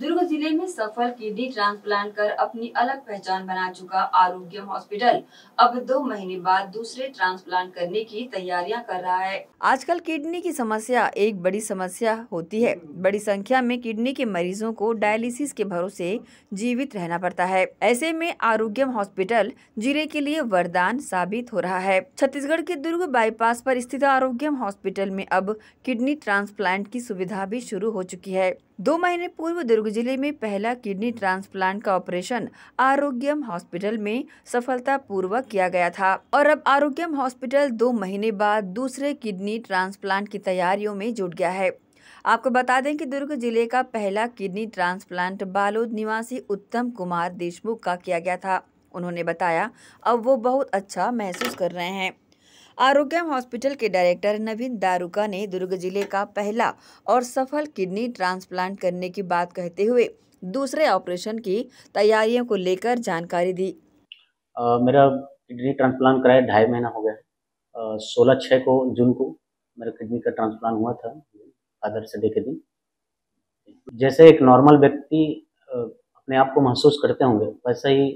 दुर्ग जिले में सफल किडनी ट्रांसप्लांट कर अपनी अलग पहचान बना चुका आरोग्यम हॉस्पिटल अब दो महीने बाद दूसरे ट्रांसप्लांट करने की तैयारियां कर रहा है आजकल किडनी की समस्या एक बड़ी समस्या होती है बड़ी संख्या में किडनी के मरीजों को डायलिसिस के भरोसे जीवित रहना पड़ता है ऐसे में आरोग्यम हॉस्पिटल जिले के लिए वरदान साबित हो रहा है छत्तीसगढ़ के दुर्ग बाईपास पर स्थित आरोग्यम हॉस्पिटल में अब किडनी ट्रांसप्लांट की सुविधा भी शुरू हो चुकी है दो महीने पूर्व दुर्ग जिले में पहला किडनी ट्रांसप्लांट का ऑपरेशन आरोग्यम हॉस्पिटल में सफलतापूर्वक किया गया था और अब आरोग्यम हॉस्पिटल दो महीने बाद दूसरे किडनी ट्रांसप्लांट की तैयारियों में जुट गया है आपको बता दें कि दुर्ग जिले का पहला किडनी ट्रांसप्लांट बालोद निवासी उत्तम कुमार देशमुख का किया गया था उन्होंने बताया अब वो बहुत अच्छा महसूस कर रहे हैं आरोग्यम हॉस्पिटल के डायरेक्टर नवीन दारुका ने दुर्ग जिले का पहला और सफल किडनी ट्रांसप्लांट करने की बात कहते हुए दूसरे ऑपरेशन की तैयारियों को लेकर जानकारी दी आ, मेरा किडनी ट्रांसप्लांट कराया ढाई महीना हो गया सोलह छः को जून को मेरा किडनी का ट्रांसप्लांट हुआ था फादर से के दिन जैसे एक नॉर्मल व्यक्ति अपने आप को महसूस करते होंगे वैसा ही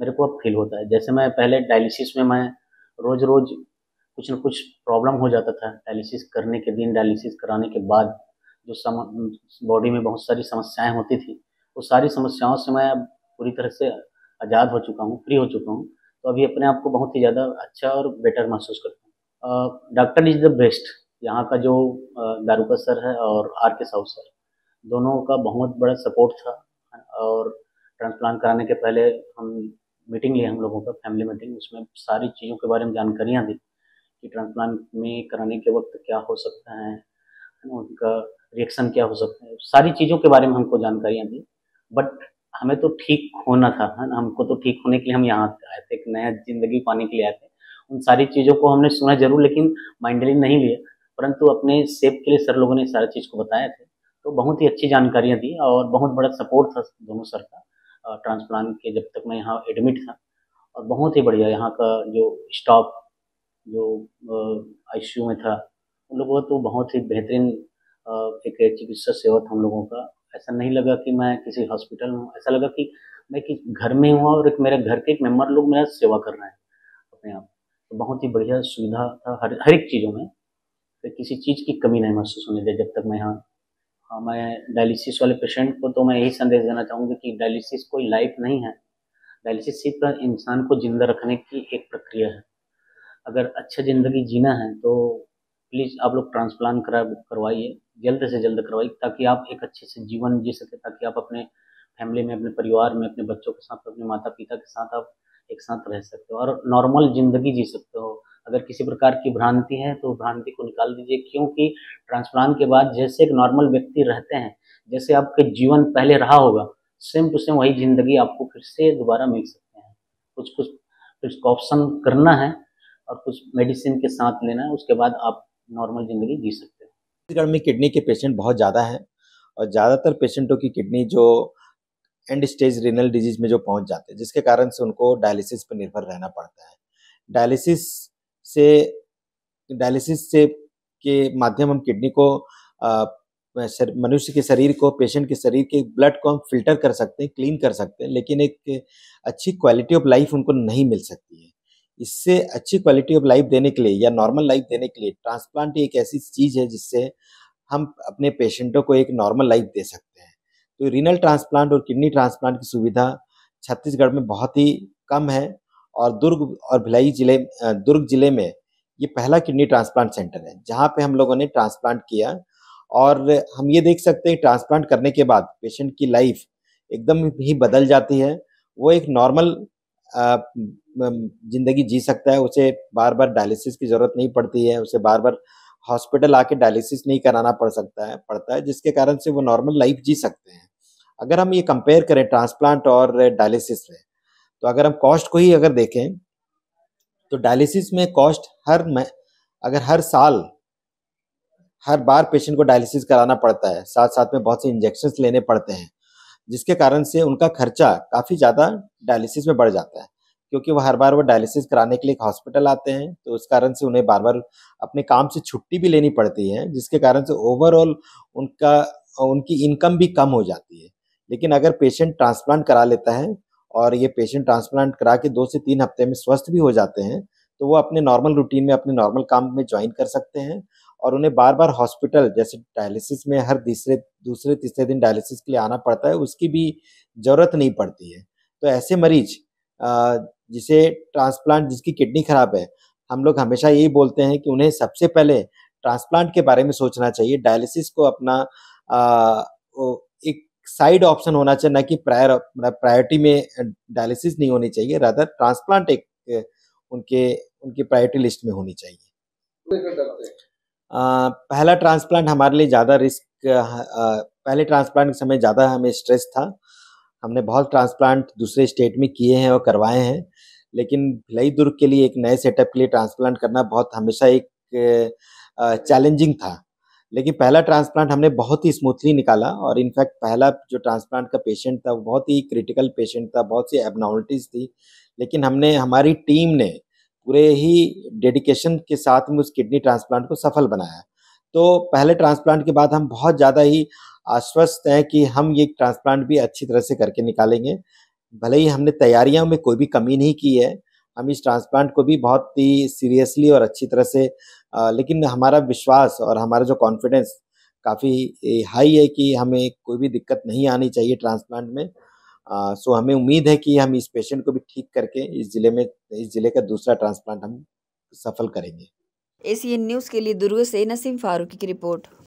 मेरे को अब फील होता है जैसे मैं पहले डायलिसिस में मैं रोज रोज कुछ ना कुछ प्रॉब्लम हो जाता था डायलिसिस करने के दिन डायलिसिस कराने के बाद जो सम बॉडी में बहुत सारी समस्याएं होती थी वो सारी समस्याओं से मैं अब पूरी तरह से आज़ाद हो चुका हूँ फ्री हो चुका हूँ तो अभी अपने आप को बहुत ही ज़्यादा अच्छा और बेटर महसूस करता हूँ डॉक्टर इज़ द बेस्ट यहाँ का जो दारूका सर है और आर के साहू सर दोनों का बहुत बड़ा सपोर्ट था और ट्रांसप्लांट कराने के पहले हम मीटिंग ली हम लोगों का फैमिली मीटिंग उसमें सारी चीज़ों के बारे में जानकारियाँ दी कि ट्रांसप्लांट में कराने के वक्त क्या हो सकता है उनका रिएक्शन क्या हो सकता है सारी चीज़ों के बारे में हमको जानकारियाँ दी बट हमें तो ठीक होना था है ना हमको तो ठीक होने के लिए हम यहाँ आए थे एक नया जिंदगी पाने के लिए आए थे उन सारी चीज़ों को हमने सुना जरूर लेकिन माइंडली नहीं लिया परंतु अपने सेफ के लिए सर लोगों ने सारी चीज़ को बताया थे तो बहुत ही अच्छी जानकारियाँ दी और बहुत बड़ा सपोर्ट था दोनों सर का ट्रांसप्लांट के जब तक मैं यहाँ एडमिट था और बहुत ही बढ़िया यहाँ का जो स्टाफ जो आईसीयू में था उन लोगों का तो बहुत ही बेहतरीन एक चिकित्सा सेवा था हम लोगों का ऐसा नहीं लगा कि मैं किसी हॉस्पिटल में ऐसा लगा कि मैं कि घर में हूँ और एक मेरे घर के एक मेम्बर लोग मेरा सेवा कर रहे हैं अपने आप तो बहुत ही बढ़िया सुविधा था हर हर एक चीज़ों में तो किसी चीज़ की कमी नहीं महसूस होने दी जब तक मैं यहाँ हाँ मैं डायलिसिस वाले पेशेंट को तो मैं यही संदेश देना चाहूँगी कि डायलिसिस कोई लाइफ नहीं है डायलिसिस सिर्फ इंसान को जिंदा रखने की एक प्रक्रिया है अगर अच्छा ज़िंदगी जीना है तो प्लीज़ आप लोग ट्रांसप्लान करा करवाइए जल्द से जल्द करवाइए ताकि आप एक अच्छे से जीवन जी सके ताकि आप अपने फैमिली में अपने परिवार में अपने बच्चों के साथ अपने माता पिता के साथ आप एक साथ रह सकते हो और नॉर्मल ज़िंदगी जी सकते हो अगर किसी प्रकार की भ्रांति है तो भ्रांति को निकाल दीजिए क्योंकि ट्रांसप्लांट के बाद जैसे एक नॉर्मल व्यक्ति रहते हैं जैसे आपके जीवन पहले रहा होगा सेम टू सेम वही ज़िंदगी आपको फिर से दोबारा मिल सकते हैं कुछ कुछ ऑप्शन करना है और कुछ मेडिसिन के साथ लेना है उसके बाद आप नॉर्मल ज़िंदगी जी सकते हैं छत्तीसगढ़ में किडनी के पेशेंट बहुत ज़्यादा है और ज़्यादातर पेशेंटों की किडनी जो एंड स्टेज रिनल डिजीज में जो पहुंच जाते हैं जिसके कारण से उनको डायलिसिस पर निर्भर रहना पड़ता है डायलिसिस से डायलिसिस से के माध्यम हम किडनी को मनुष्य के शरीर को पेशेंट के शरीर के ब्लड को हम फिल्टर कर सकते हैं क्लीन कर सकते हैं लेकिन एक अच्छी क्वालिटी ऑफ लाइफ उनको नहीं मिल सकती है इससे अच्छी क्वालिटी ऑफ लाइफ देने के लिए या नॉर्मल लाइफ देने के लिए ट्रांसप्लांट एक ऐसी चीज़ है जिससे हम अपने पेशेंटों को एक नॉर्मल लाइफ दे सकते हैं तो रीनल ट्रांसप्लांट और किडनी ट्रांसप्लांट की सुविधा छत्तीसगढ़ में बहुत ही कम है और दुर्ग और भिलाई जिले दुर्ग जिले में ये पहला किडनी ट्रांसप्लांट सेंटर है जहाँ पे हम लोगों ने ट्रांसप्लांट किया और हम ये देख सकते हैं ट्रांसप्लांट करने के बाद पेशेंट की लाइफ एकदम ही बदल जाती है वो एक नॉर्मल ज़िंदगी जी सकता है उसे बार बार डायलिसिस की ज़रूरत नहीं पड़ती है उसे बार बार हॉस्पिटल आके डायलिसिस नहीं कराना पड़ सकता है पड़ता है जिसके कारण से वो नॉर्मल लाइफ जी सकते हैं अगर हम ये कंपेयर करें ट्रांसप्लांट और डायलिसिस में तो अगर हम कॉस्ट को ही अगर देखें तो डायलिसिस में कॉस्ट हर अगर हर साल हर बार पेशेंट को डायलिसिस कराना पड़ता है साथ साथ में बहुत से इंजेक्शन लेने पड़ते हैं जिसके कारण से उनका खर्चा काफ़ी ज़्यादा डायलिसिस में बढ़ जाता है क्योंकि वो हर बार वो डायलिसिस कराने के लिए एक हॉस्पिटल आते हैं तो उस कारण से उन्हें बार बार अपने काम से छुट्टी भी लेनी पड़ती है जिसके कारण से ओवरऑल उनका उनकी इनकम भी कम हो जाती है लेकिन अगर पेशेंट ट्रांसप्लांट करा लेता है और ये पेशेंट ट्रांसप्लांट करा के दो से तीन हफ्ते में स्वस्थ भी हो जाते हैं तो वो अपने नॉर्मल रूटीन में अपने नॉर्मल काम में ज्वाइन कर सकते हैं और उन्हें बार बार हॉस्पिटल जैसे डायलिसिस में हर तीसरे दूसरे तीसरे दिन डायलिसिस के लिए आना पड़ता है उसकी भी ज़रूरत नहीं पड़ती है तो ऐसे मरीज जिसे ट्रांसप्लांट जिसकी किडनी खराब है हम लोग हमेशा यही बोलते हैं कि उन्हें सबसे पहले ट्रांसप्लांट के बारे में सोचना चाहिए डायलिसिस को अपना आ, एक साइड ऑप्शन होना चाहिए ना कि प्रायर प्रायोरिटी मतलब में डायलिसिस नहीं होनी चाहिए रादर ट्रांसप्लांट एक उनके उनकी प्रायोरिटी लिस्ट में होनी चाहिए पहला ट्रांसप्लांट हमारे लिए ज़्यादा रिस्क पहले ट्रांसप्लांट के समय ज़्यादा हमें स्ट्रेस था हमने बहुत ट्रांसप्लांट दूसरे स्टेट में किए हैं और करवाए हैं लेकिन भिलाई दुर्ग के लिए एक नए सेटअप के लिए ट्रांसप्लांट करना बहुत हमेशा एक चैलेंजिंग था लेकिन पहला ट्रांसप्लांट हमने बहुत ही स्मूथली निकाला और इनफैक्ट पहला जो ट्रांसप्लांट का पेशेंट था वो बहुत ही क्रिटिकल पेशेंट था बहुत सी एबनॉर्मलिटीज थी लेकिन हमने हमारी टीम ने पूरे ही डेडिकेशन के साथ में उस किडनी ट्रांसप्लांट को सफल बनाया तो पहले ट्रांसप्लांट के बाद हम बहुत ज़्यादा ही आश्वस्त हैं कि हम ये ट्रांसप्लांट भी अच्छी तरह से करके निकालेंगे भले ही हमने तैयारियों में कोई भी कमी नहीं की है हम इस ट्रांसप्लांट को भी बहुत ही सीरियसली और अच्छी तरह से आ, लेकिन हमारा विश्वास और हमारा जो कॉन्फिडेंस काफ़ी हाई है कि हमें कोई भी दिक्कत नहीं आनी चाहिए ट्रांसप्लांट में आ, सो हमें उम्मीद है कि हम इस पेशेंट को भी ठीक करके इस जिले में इस जिले का दूसरा ट्रांसप्लांट हम सफल करेंगे ए न्यूज़ के लिए दुर्ग से नसीम फारूकी की रिपोर्ट